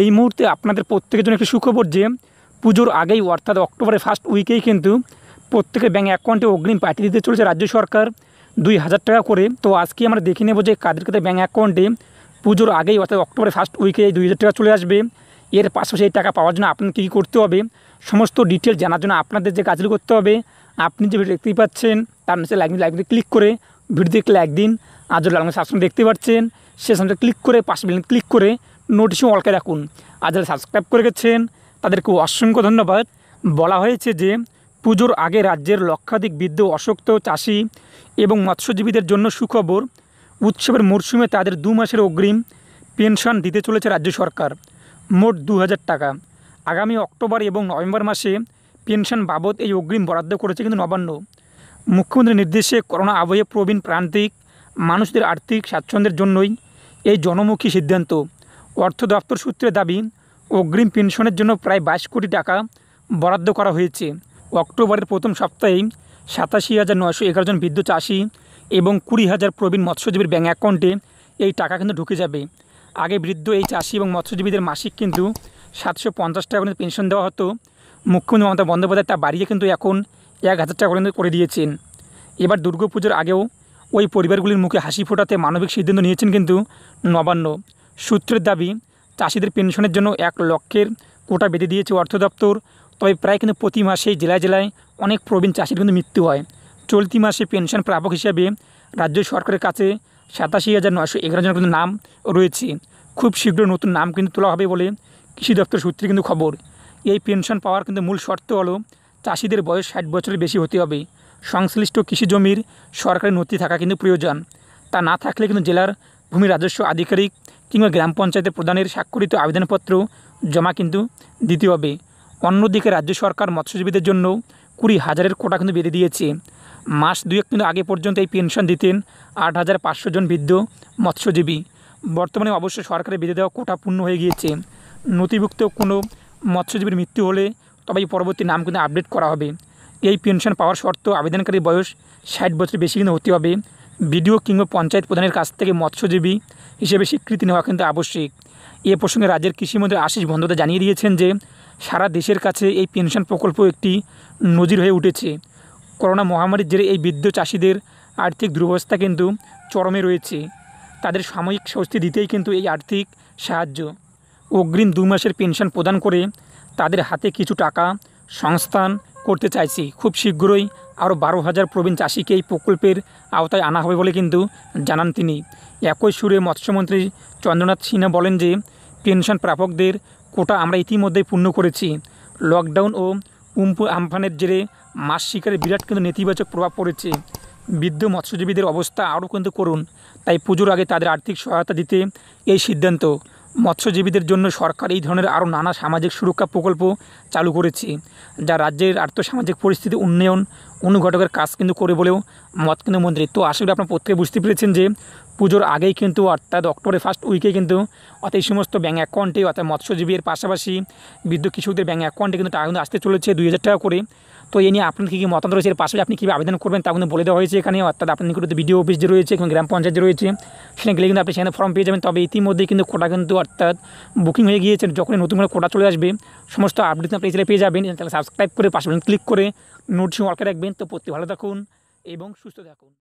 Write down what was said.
এই মুহূর্তে আপনাদের প্রত্যেকের জন্য একটি সুখবর যে পুজোর আগেই অর্থাৎ অক্টোবরের ফার্স্ট উইকেই কিন্তু প্রত্যেকের ব্যাঙ্ক অ্যাকাউন্টে অগ্রিম পাঠিয়ে দিতে চলেছে রাজ্য সরকার দুই হাজার টাকা করে তো আজকে আমরা দেখে নেব যে কাদের কাদের ব্যাঙ্ক অ্যাকাউন্টে পুজোর আগেই অর্থাৎ অক্টোবরের ফার্স্ট উইকে দুই হাজার টাকা চলে আসবে এর পাশাপাশি এই টাকা পাওয়ার জন্য আপনাকে কী করতে হবে সমস্ত ডিটেল জানার জন্য আপনাদের যে কাজগুলো করতে হবে আপনি যে ভিডিও দেখতেই পাচ্ছেন তার নিচে লাইক লাইকটি ক্লিক করে ভিডিও দেখলে একদিন আজ আর সাবস্ক্রাইব দেখতে পাচ্ছেন সে সামনে ক্লিক করে পাশে ক্লিক করে নোটিশও অলকে রাখুন আর যারা সাবস্ক্রাইব করে গেছেন তাদেরকে অসংখ্য ধন্যবাদ বলা হয়েছে যে পুজোর আগে রাজ্যের লক্ষাধিক বৃদ্ধ অশক্ত চাষি এবং মৎস্যজীবীদের জন্য সুখবর উৎসবের মরশুমে তাদের দু মাসের অগ্রিম পেনশন দিতে চলেছে রাজ্য সরকার মোট দু টাকা আগামী অক্টোবর এবং নভেম্বর মাসে পেনশন বাবদ এই অগ্রিম বরাদ্দ করেছে কিন্তু নবান্ন মুখ্যমন্ত্রীর নির্দেশে করোনা আবহে প্রবীণ প্রান্তিক মানুষদের আর্থিক স্বাচ্ছন্দ্যের জন্যই এই জনমুখী সিদ্ধান্ত অর্থ দপ্তর সূত্রে দাবি অগ্রিম পেনশনের জন্য প্রায় বাইশ কোটি টাকা বরাদ্দ করা হয়েছে অক্টোবরের প্রথম সপ্তাহে সাতাশি হাজার নয়শো এগারো জন বিদ্যুৎ চাষি এবং কুড়ি হাজার প্রবীণ মৎস্যজীবীর ব্যাঙ্ক অ্যাকাউন্টে এই টাকা কিন্তু ঢুকে যাবে আগে বৃদ্ধ এই চাষি এবং মৎস্যজীবীদের মাসিক কিন্তু সাতশো পঞ্চাশ টাকা পর্যন্ত পেনশন দেওয়া হতো মুখ্যমন্ত্রী মমতা বন্দ্যোপাধ্যায় তা বাড়িয়ে কিন্তু এখন এক হাজার টাকা পর্যন্ত করে দিয়েছেন এবার দুর্গাপুজোর আগেও ওই পরিবারগুলির মুখে হাসি ফোটাতে মানবিক সিদ্ধান্ত নিয়েছেন কিন্তু নবান্ন সূত্রের দাবি চাষিদের পেনশনের জন্য এক লক্ষের কোটা বেঁধে দিয়েছে অর্থ দপ্তর তবে প্রায় কিন্তু প্রতি মাসেই জেলায় জেলায় অনেক প্রবীণ চাষির কিন্তু মৃত্যু হয় চলতি মাসে পেনশন প্রাপক হিসাবে রাজ্য সরকারের কাছে সাতাশি হাজার নয়শো এগারো জন কিন্তু নাম রয়েছে খুব শীঘ্র নতুন নাম কিন্তু তোলা হবে বলে কৃষি দপ্তর সূত্রে কিন্তু খবর এই পেনশন পাওয়ার কিন্তু মূল শর্ত হলো চাষিদের বয়স ষাট বছরের বেশি হতে হবে সংশ্লিষ্ট কৃষি জমির সরকারি নথি থাকা কিন্তু প্রয়োজন তা না থাকলে কিন্তু জেলার ভূমি রাজস্ব আধিকারিক কিংবা গ্রাম পঞ্চায়েতের প্রধানের স্বাক্ষরিত আবেদনপত্র জমা কিন্তু দিতে হবে অন্যদিকে রাজ্য সরকার মৎস্যজীবীদের জন্য কুড়ি হাজারের কোটা কিন্তু বেঁধে দিয়েছে মাস দুয়েক কিন্তু আগে পর্যন্ত এই পেনশন দিতেন আট হাজার পাঁচশো জন বৃদ্ধ মৎস্যজীবী বর্তমানে অবশ্য সরকারের বেঁধে দেওয়া কোটা পূর্ণ হয়ে গিয়েছে নথিভুক্ত কোনো মৎস্যজীবীর মৃত্যু হলে তবে এই পরবর্তী নাম কিন্তু আপডেট করা হবে এই পেনশন পাওয়ার শর্ত আবেদনকারীর বয়স ষাট বছর বেশি কিন্তু হতে হবে বিডিও কিংবা পঞ্চায়েত প্রধানের কাছ থেকে মৎস্যজীবী হিসেবে স্বীকৃতি নেওয়া কিন্তু আবশ্যিক এ প্রসঙ্গে রাজ্যের কৃষিমন্ত্রী আশিস বন্দ্যোপাধ্যায় জানিয়ে দিয়েছেন যে সারা দেশের কাছে এই পেনশন প্রকল্প একটি নজির হয়ে উঠেছে করোনা মহামারীর জেরে এই বৃদ্ধ চাষিদের আর্থিক দুরবস্থা কিন্তু চরমে রয়েছে তাদের সাময়িক স্বস্তি দিতেই কিন্তু এই আর্থিক সাহায্য অগ্রিম দু মাসের পেনশন প্রদান করে তাদের হাতে কিছু টাকা সংস্থান করতে চাইছি খুব শীঘ্রই আরও বারো হাজার প্রবীণ চাষিকে এই প্রকল্পের আওতায় আনা হবে বলে কিন্তু জানান তিনি একই সুরে মৎস্যমন্ত্রী চন্দ্রনাথ সিনহা বলেন যে পেনশন প্রাপকদের কোটা আমরা ইতিমধ্যেই পূর্ণ করেছি লকডাউন ও উম্পু আমফানের জেরে মাছ শিকারে বিরাট কিন্তু নেতিবাচক প্রভাব পড়েছে বৃদ্ধ মৎস্যজীবীদের অবস্থা আরও কিন্তু করুন তাই পুজোর আগে তাদের আর্থিক সহায়তা দিতে এই সিদ্ধান্ত মৎস্যজীবীদের জন্য সরকার এই ধরনের আরও নানা সামাজিক সুরক্ষা প্রকল্প চালু করেছে যা রাজ্যের আর্থসামাজিক পরিস্থিতি উন্নয়ন অনুঘটকের কাজ কিন্তু করে বলেও মত কিন্তু মন্ত্রী তো আসলে আপনার প্রত্যেকে বুঝতে পেরেছেন যে পুজোর আগেই কিন্তু অর্থাৎ অক্টোবরের ফার্স্ট উইকে কিন্তু অর্থাৎ এই সমস্ত ব্যাঙ্ক অ্যাকাউন্টে অর্থাৎ মৎস্যজীবীর পাশাপাশি বিদ্যুৎ কৃষকদের ব্যাঙ্ক অ্যাকাউন্টে কিন্তু টাকা কিন্তু আসতে চলেছে দুই হাজার টাকা করে তো এ নিয়ে আপনার কী কী মতামত রয়েছে এর পাশে আপনি কীভাবে আবেদন করবেন তা কিন্তু বলে দেওয়া হয়েছে এখানে অর্থাৎ আপনার কিন্তু বিডিও অফিস যে রয়েছে এবং গ্রাম পঞ্চায়েত রয়েছে সেখানে গেলে কিন্তু আপনি সেখানে ফর্ম পেয়ে যাবেন তবে ইতিমধ্যেই কিন্তু কোটা কিন্তু অর্থাৎ বুকিং হয়ে গিয়েছে যখনই নতুন করে কোটা চলে আসবে সমস্ত আপডেট আপনি এছাড়া পেয়ে যাবেন তাহলে সাবস্ক্রাইব করে পাশে ক্লিক করে নোটসিং অলকে রাখবেন তো প্রতি ভালো থাকুন এবং সুস্থ থাকুন